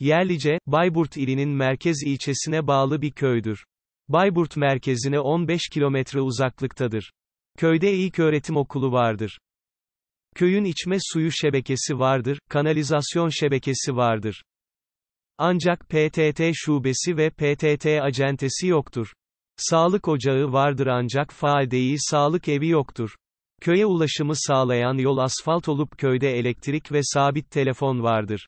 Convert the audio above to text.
Yerlice, Bayburt ilinin merkez ilçesine bağlı bir köydür. Bayburt merkezine 15 kilometre uzaklıktadır. Köyde ilk öğretim okulu vardır. Köyün içme suyu şebekesi vardır, kanalizasyon şebekesi vardır. Ancak PTT şubesi ve PTT acentesi yoktur. Sağlık ocağı vardır ancak faal sağlık evi yoktur. Köye ulaşımı sağlayan yol asfalt olup köyde elektrik ve sabit telefon vardır.